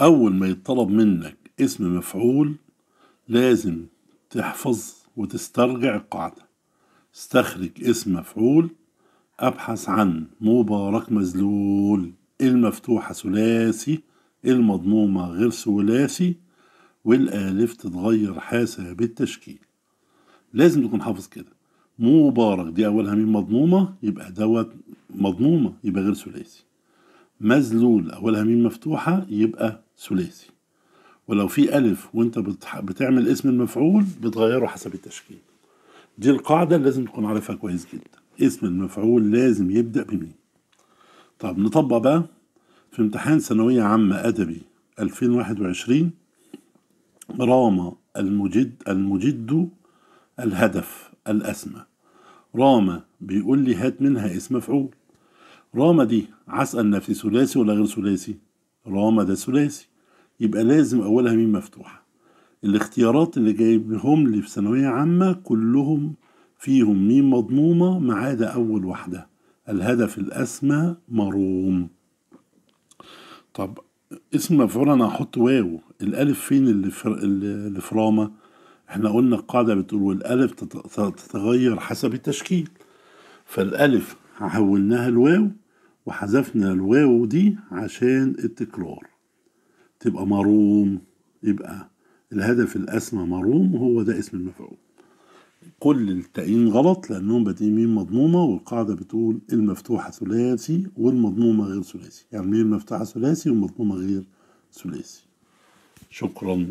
أول ما يطلب منك اسم مفعول لازم تحفظ وتسترجع القاعدة استخرج اسم مفعول أبحث عن مبارك مزلول المفتوحة ثلاثي المضمومة غير ثلاثي والآلف تتغير حسب التشكيل لازم تكون حافظ كده مبارك دي أولها مين مضمومة يبقى دوت مضمومة يبقى غير ثلاثي مزلول أولها مين مفتوحة يبقى ثلاثي ولو في ألف وانت بتعمل اسم المفعول بتغيره حسب التشكيل دي القاعدة اللي لازم تكون عارفها كويس جدا اسم المفعول لازم يبدأ بمين طب نطبق بقى في امتحان ثانوية عامة أدبي 2021 رام المجد المجد الهدف الأسمى رام بيقول لي هات منها اسم مفعول رام دي عسأل نفسي ثلاثي ولا غير ثلاثي راما ده ثلاثي يبقى لازم أولها ميم مفتوحة الاختيارات اللي جايبهم لي في ثانوية عامة كلهم فيهم ميم مضمومة ما عدا أول واحدة الهدف الأسمى مروم طب اسم مفعول أنا هحط واو الألف فين اللي في, اللي في راما احنا قلنا القاعدة بتقول والألف تتغير حسب التشكيل فالألف حولناها لواو وحذفنا الواو دي عشان التكرار تبقى مروم يبقى الهدف الأسمى مروم هو ده اسم المفعول كل التقييم غلط لأنهم بادئين ميم مضمومة والقاعدة بتقول المفتوحة ثلاثي والمضمومة غير ثلاثي يعني ميم مفتوحة ثلاثي والمضمومة غير ثلاثي شكرا